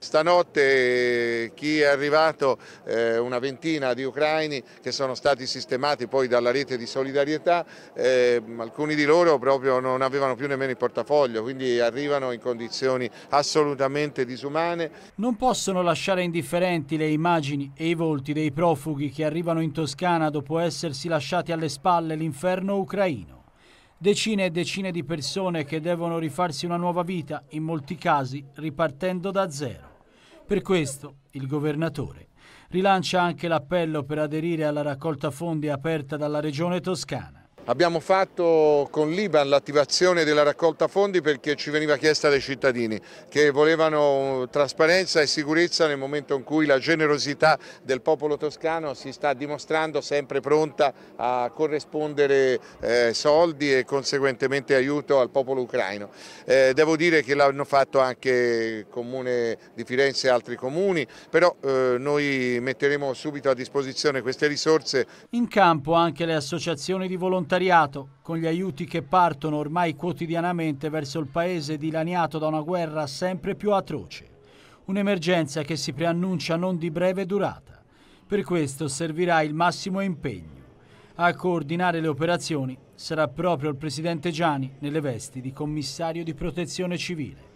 Stanotte chi è arrivato, eh, una ventina di ucraini che sono stati sistemati poi dalla rete di solidarietà, eh, alcuni di loro proprio non avevano più nemmeno il portafoglio, quindi arrivano in condizioni assolutamente disumane. Non possono lasciare indifferenti le immagini e i volti dei profughi che arrivano in Toscana dopo essersi lasciati alle spalle l'inferno ucraino decine e decine di persone che devono rifarsi una nuova vita, in molti casi ripartendo da zero. Per questo il governatore rilancia anche l'appello per aderire alla raccolta fondi aperta dalla Regione Toscana. Abbiamo fatto con l'Iban l'attivazione della raccolta fondi perché ci veniva chiesta dai cittadini che volevano uh, trasparenza e sicurezza nel momento in cui la generosità del popolo toscano si sta dimostrando sempre pronta a corrispondere eh, soldi e conseguentemente aiuto al popolo ucraino. Eh, devo dire che l'hanno fatto anche il Comune di Firenze e altri comuni, però eh, noi metteremo subito a disposizione queste risorse. In campo anche le associazioni di volontari volontariato, con gli aiuti che partono ormai quotidianamente verso il paese dilaniato da una guerra sempre più atroce. Un'emergenza che si preannuncia non di breve durata. Per questo servirà il massimo impegno. A coordinare le operazioni sarà proprio il presidente Gianni nelle vesti di commissario di protezione civile.